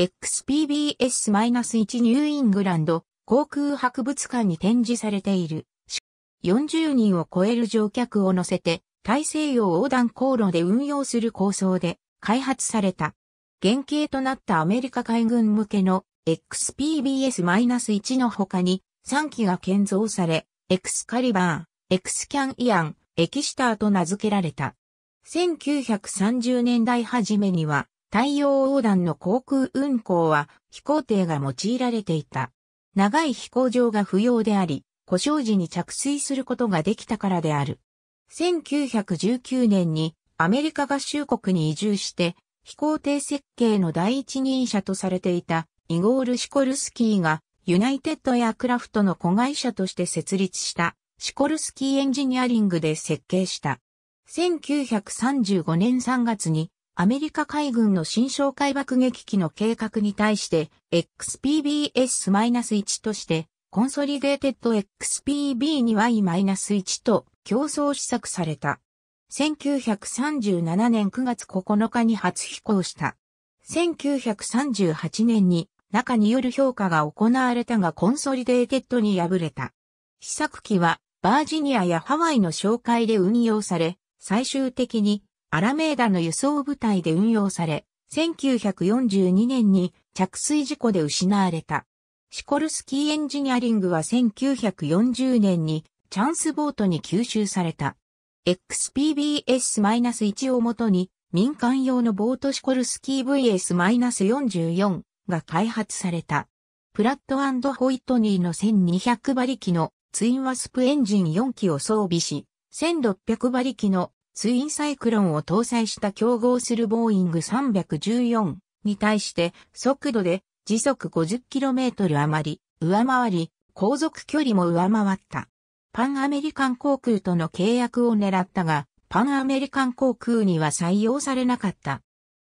XPBS-1 ニューイングランド航空博物館に展示されている。40人を超える乗客を乗せて大西洋横断航路で運用する構想で開発された。原型となったアメリカ海軍向けの XPBS-1 の他に3機が建造され、エクスカリバー、エクスキャンイアン、エキシターと名付けられた。1930年代初めには太陽横断の航空運航は飛行艇が用いられていた。長い飛行場が不要であり、故障時に着水することができたからである。1919年にアメリカ合衆国に移住して、飛行艇設計の第一人者とされていたイゴール・シコルスキーがユナイテッドエアクラフトの子会社として設立したシコルスキーエンジニアリングで設計した。1935年3月にアメリカ海軍の新哨海爆撃機の計画に対して XPBS-1 としてコンソリデーテッド XPB2Y-1 と競争試作された。1937年9月9日に初飛行した。1938年に中による評価が行われたがコンソリデーテッドに敗れた。試作機はバージニアやハワイの紹介で運用され、最終的にアラメーダの輸送部隊で運用され、1942年に着水事故で失われた。シコルスキーエンジニアリングは1940年にチャンスボートに吸収された。XPBS-1 をもとに民間用のボートシコルスキー VS-44 が開発された。プラットホイトニーの1200馬力のツインワスプエンジン4機を装備し、1600馬力のツインサイクロンを搭載した競合するボーイング314に対して速度で時速 50km 余り上回り、航続距離も上回った。パンアメリカン航空との契約を狙ったが、パンアメリカン航空には採用されなかった。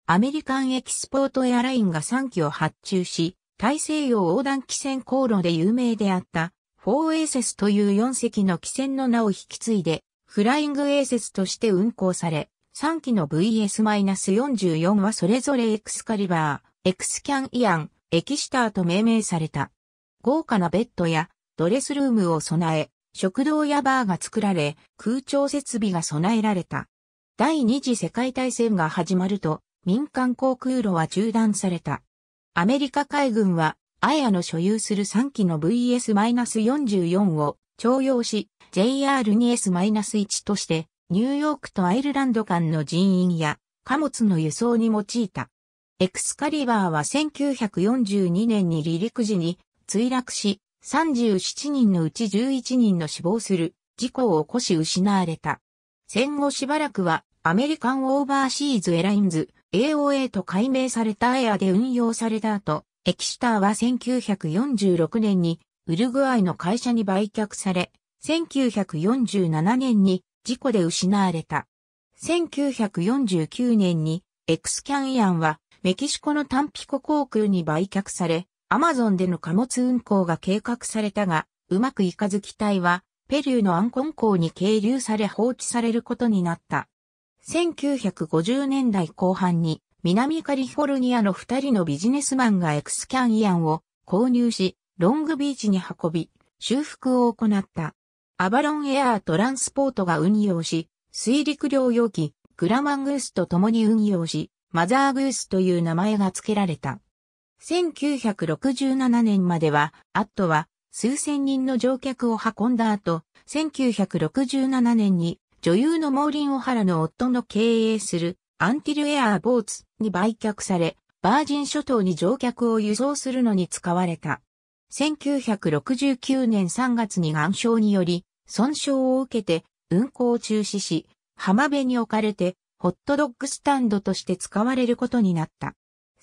アメリカンエキスポートエアラインが3機を発注し、大西洋横断汽船航路で有名であった、フォーエーセスという4隻の汽船の名を引き継いで、フライングエーセスとして運行され、3機の VS-44 はそれぞれエクスカリバー、エクスキャンイアン、エキシターと命名された。豪華なベッドやドレスルームを備え、食堂やバーが作られ、空調設備が備えられた。第二次世界大戦が始まると、民間航空路は中断された。アメリカ海軍は、アヤの所有する3機の VS-44 を徴用し、JR2S-1 として、ニューヨークとアイルランド間の人員や貨物の輸送に用いた。エクスカリバーは1942年に離陸時に墜落し、37人のうち11人の死亡する事故を起こし失われた。戦後しばらくはアメリカンオーバーシーズエラインズ AOA と改名されたエアで運用された後、エキシターは1946年にウルグアイの会社に売却され、1947年に事故で失われた。1949年にエクスキャンイアンはメキシコのタンピコ航空に売却され、アマゾンでの貨物運行が計画されたが、うまくいかず機体はペルーのアンコン港に係留され放置されることになった。1950年代後半に南カリフォルニアの二人のビジネスマンがエクスキャンイアンを購入し、ロングビーチに運び、修復を行った。アバロンエアートランスポートが運用し、水陸両用機、グラマングースと共に運用し、マザーグースという名前が付けられた。1967年までは、アットは数千人の乗客を運んだ後、1967年に女優のモーリン・オハラの夫の経営するアンティルエアーボーツに売却され、バージン諸島に乗客を輸送するのに使われた。1969年3月に岩礁により、損傷を受けて運行を中止し、浜辺に置かれて、ホットドッグスタンドとして使われることになった。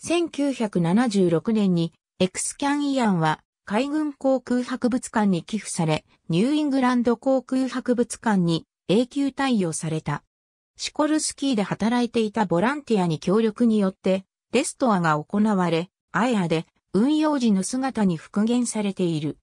1976年に、エクスキャンイアンは、海軍航空博物館に寄付され、ニューイングランド航空博物館に永久対応された。シコルスキーで働いていたボランティアに協力によって、レストアが行われ、アエアで運用時の姿に復元されている。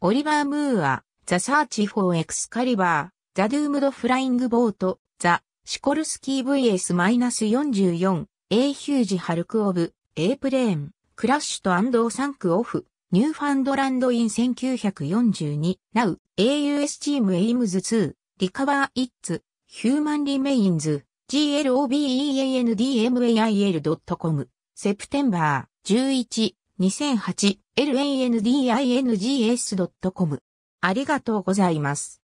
オリバー・ムーア、ザ・サーチ・フォー・エクスカリバー、ザ・ドゥームド・フライング・ボート、ザ・シコルスキー VS-44、A ヒュージ・ハルク・オブ、A プレーン、クラッシュとアンドー・サンク・オフ、ニューファンドランド・イン1942、ナウ、AUS チーム・エイムズ2、リカバー・イッツ、ヒューマン・リメインズ、globandmail.com、セプテンバー、11、2008LANDINGS.com ありがとうございます。